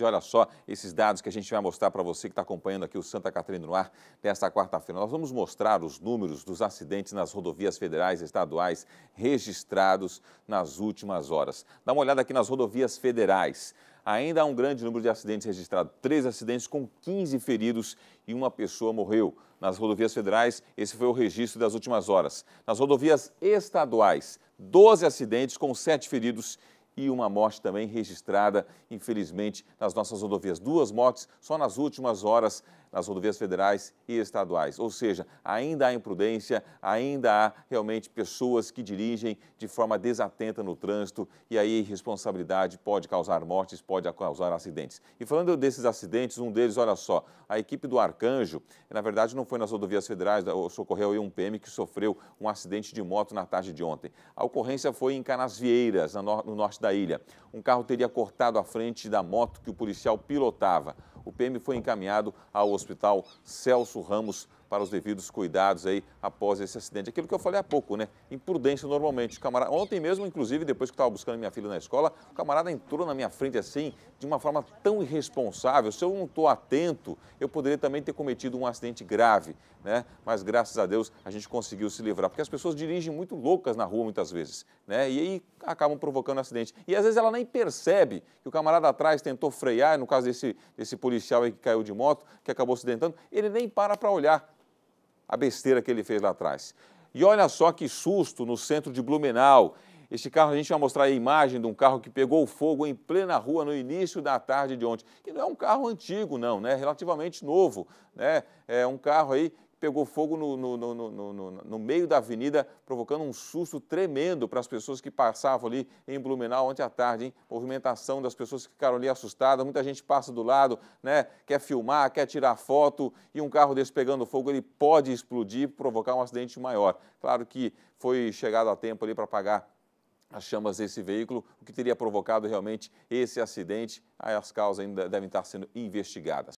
E olha só esses dados que a gente vai mostrar para você que está acompanhando aqui o Santa Catarina no ar desta quarta-feira. Nós vamos mostrar os números dos acidentes nas rodovias federais e estaduais registrados nas últimas horas. Dá uma olhada aqui nas rodovias federais. Ainda há um grande número de acidentes registrados, três acidentes com 15 feridos e uma pessoa morreu. Nas rodovias federais, esse foi o registro das últimas horas. Nas rodovias estaduais, 12 acidentes com 7 feridos e e uma morte também registrada, infelizmente, nas nossas rodovias. Duas mortes só nas últimas horas nas rodovias federais e estaduais. Ou seja, ainda há imprudência, ainda há realmente pessoas que dirigem de forma desatenta no trânsito e aí responsabilidade pode causar mortes, pode causar acidentes. E falando desses acidentes, um deles, olha só, a equipe do Arcanjo, na verdade não foi nas rodovias federais, socorreu aí um PM que sofreu um acidente de moto na tarde de ontem. A ocorrência foi em Canasvieiras, no norte da ilha. Um carro teria cortado a frente da moto que o policial pilotava. O PM foi encaminhado ao Hospital Celso Ramos para os devidos cuidados aí após esse acidente. Aquilo que eu falei há pouco, né? Imprudência normalmente. camarada, ontem mesmo, inclusive, depois que eu estava buscando minha filha na escola, o camarada entrou na minha frente assim, de uma forma tão irresponsável. Se eu não estou atento, eu poderia também ter cometido um acidente grave, né? Mas graças a Deus a gente conseguiu se livrar, porque as pessoas dirigem muito loucas na rua muitas vezes, né? E aí acabam provocando acidente. E às vezes ela nem percebe que o camarada atrás tentou frear, no caso desse, desse policial aí que caiu de moto, que acabou acidentando, ele nem para para olhar a besteira que ele fez lá atrás. E olha só que susto no centro de Blumenau. Este carro, a gente vai mostrar a imagem de um carro que pegou fogo em plena rua no início da tarde de ontem. E não é um carro antigo, não, né? Relativamente novo, né? É um carro aí que pegou fogo no, no, no, no meio da avenida, provocando um susto tremendo para as pessoas que passavam ali em Blumenau ontem à tarde. Hein? Movimentação das pessoas que ficaram ali assustadas, muita gente passa do lado, né? quer filmar, quer tirar foto e um carro desse pegando fogo, ele pode explodir, provocar um acidente maior. Claro que foi chegado a tempo ali para apagar as chamas desse veículo, o que teria provocado realmente esse acidente. Aí as causas ainda devem estar sendo investigadas.